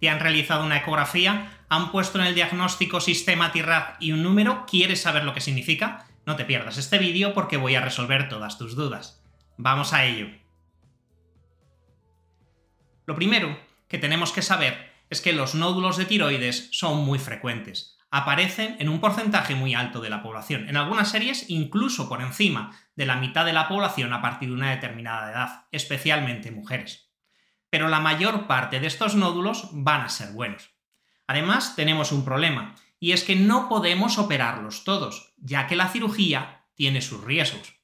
te han realizado una ecografía, han puesto en el diagnóstico sistema TIRAD y un número, ¿quieres saber lo que significa? No te pierdas este vídeo porque voy a resolver todas tus dudas. Vamos a ello. Lo primero que tenemos que saber es que los nódulos de tiroides son muy frecuentes. Aparecen en un porcentaje muy alto de la población, en algunas series incluso por encima de la mitad de la población a partir de una determinada edad, especialmente mujeres pero la mayor parte de estos nódulos van a ser buenos. Además, tenemos un problema, y es que no podemos operarlos todos, ya que la cirugía tiene sus riesgos.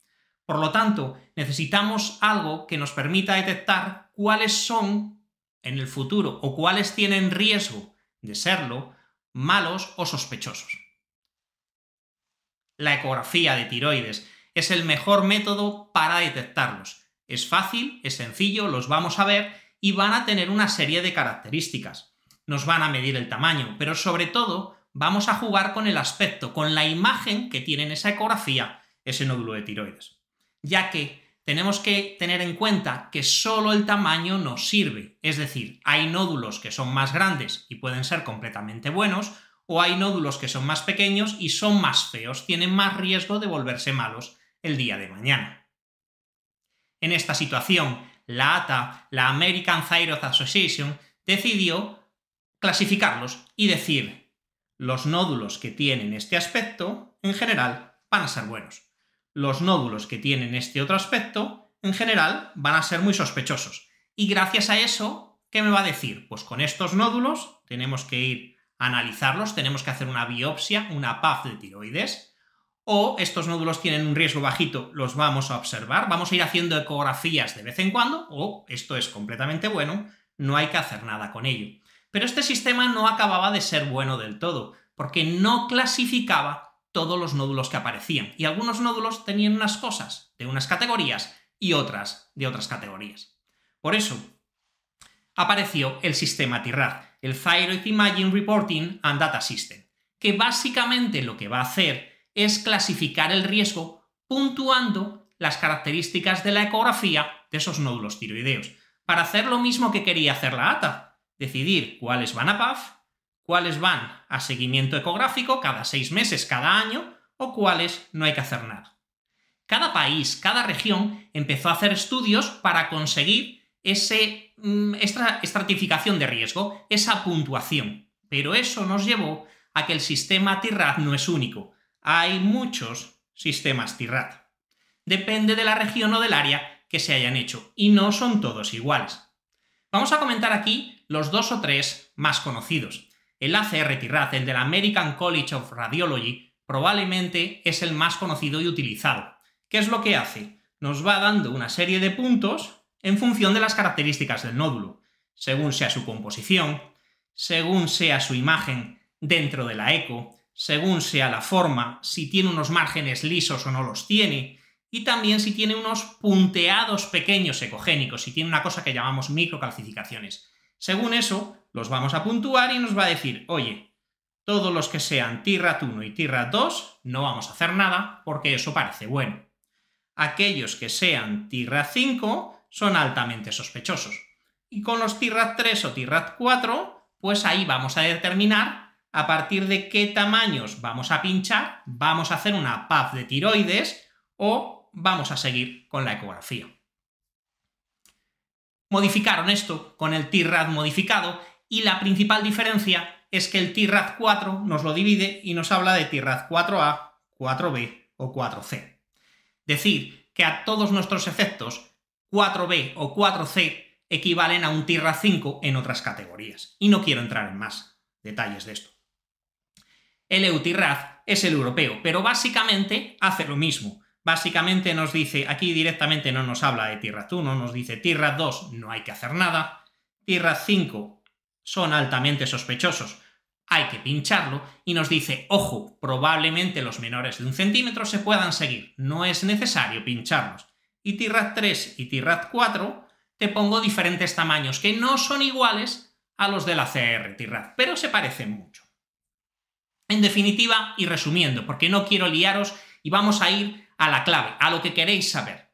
Por lo tanto, necesitamos algo que nos permita detectar cuáles son en el futuro o cuáles tienen riesgo de serlo malos o sospechosos. La ecografía de tiroides es el mejor método para detectarlos. Es fácil, es sencillo, los vamos a ver y van a tener una serie de características. Nos van a medir el tamaño, pero sobre todo vamos a jugar con el aspecto, con la imagen que tiene en esa ecografía ese nódulo de tiroides. Ya que tenemos que tener en cuenta que solo el tamaño nos sirve, es decir, hay nódulos que son más grandes y pueden ser completamente buenos, o hay nódulos que son más pequeños y son más feos, tienen más riesgo de volverse malos el día de mañana. En esta situación, la ATA, la American Thyroid Association, decidió clasificarlos y decir, los nódulos que tienen este aspecto, en general, van a ser buenos. Los nódulos que tienen este otro aspecto, en general, van a ser muy sospechosos. Y gracias a eso, ¿qué me va a decir? Pues con estos nódulos tenemos que ir a analizarlos, tenemos que hacer una biopsia, una PAF de tiroides, o estos nódulos tienen un riesgo bajito, los vamos a observar, vamos a ir haciendo ecografías de vez en cuando, o esto es completamente bueno, no hay que hacer nada con ello. Pero este sistema no acababa de ser bueno del todo, porque no clasificaba todos los nódulos que aparecían, y algunos nódulos tenían unas cosas de unas categorías y otras de otras categorías. Por eso, apareció el sistema TIRAD, el Thyroid Imaging Reporting and Data System, que básicamente lo que va a hacer es clasificar el riesgo puntuando las características de la ecografía de esos nódulos tiroideos, para hacer lo mismo que quería hacer la ATA, decidir cuáles van a PAF, cuáles van a seguimiento ecográfico cada seis meses, cada año, o cuáles no hay que hacer nada. Cada país, cada región empezó a hacer estudios para conseguir ese, mm, estratificación de riesgo, esa puntuación. Pero eso nos llevó a que el sistema TIRAD no es único, hay muchos sistemas TIRAD. Depende de la región o del área que se hayan hecho y no son todos iguales. Vamos a comentar aquí los dos o tres más conocidos. El ACR TIRAD, el del American College of Radiology, probablemente es el más conocido y utilizado. ¿Qué es lo que hace? Nos va dando una serie de puntos en función de las características del nódulo, según sea su composición, según sea su imagen dentro de la eco, según sea la forma, si tiene unos márgenes lisos o no los tiene, y también si tiene unos punteados pequeños ecogénicos, si tiene una cosa que llamamos microcalcificaciones. Según eso, los vamos a puntuar y nos va a decir, oye, todos los que sean TIRAT 1 y TIRAT 2 no vamos a hacer nada porque eso parece bueno. Aquellos que sean TIRAT 5 son altamente sospechosos. Y con los TIRAT 3 o TIRAT 4, pues ahí vamos a determinar a partir de qué tamaños vamos a pinchar, vamos a hacer una PAF de tiroides o vamos a seguir con la ecografía. Modificaron esto con el TIRAD modificado y la principal diferencia es que el TIRAD 4 nos lo divide y nos habla de TIRAD 4A, 4B o 4C. Decir que a todos nuestros efectos 4B o 4C equivalen a un TIRAD 5 en otras categorías. Y no quiero entrar en más detalles de esto el es el europeo, pero básicamente hace lo mismo. Básicamente nos dice, aquí directamente no nos habla de TIRRAT 1, nos dice TIRRAT 2 no hay que hacer nada, TIRRAT 5 son altamente sospechosos, hay que pincharlo, y nos dice, ojo, probablemente los menores de un centímetro se puedan seguir, no es necesario pincharlos. Y TIRRAT 3 y TIRRAT 4 te pongo diferentes tamaños que no son iguales a los de la CR TIRRAT, pero se parecen mucho. En definitiva y resumiendo, porque no quiero liaros y vamos a ir a la clave, a lo que queréis saber.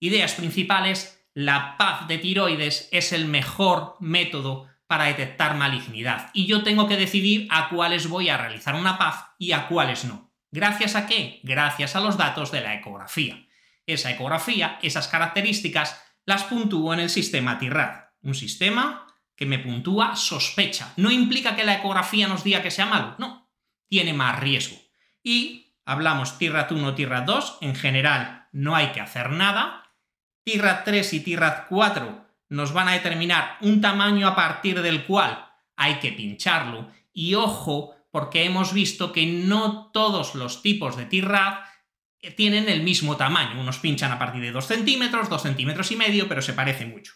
Ideas principales, la paz de tiroides es el mejor método para detectar malignidad y yo tengo que decidir a cuáles voy a realizar una paz y a cuáles no. ¿Gracias a qué? Gracias a los datos de la ecografía. Esa ecografía, esas características, las puntúo en el sistema TIRAD, un sistema que me puntúa sospecha. No implica que la ecografía nos diga que sea malo, no, tiene más riesgo. Y hablamos TIRRAD 1, TIRRAD 2, en general no hay que hacer nada. TIRRAD 3 y TIRRAD 4 nos van a determinar un tamaño a partir del cual hay que pincharlo. Y ojo, porque hemos visto que no todos los tipos de TIRRAD eh, tienen el mismo tamaño. Unos pinchan a partir de 2 centímetros, 2 centímetros y medio, pero se parece mucho.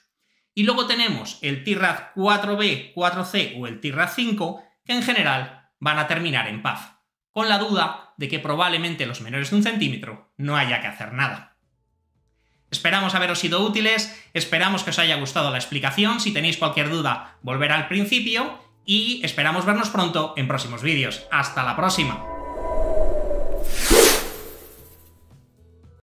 Y luego tenemos el TIRRAD 4B, 4C o el TIRRAD 5, que en general van a terminar en paz, con la duda de que probablemente los menores de un centímetro no haya que hacer nada. Esperamos haberos sido útiles, esperamos que os haya gustado la explicación, si tenéis cualquier duda volver al principio y esperamos vernos pronto en próximos vídeos. ¡Hasta la próxima!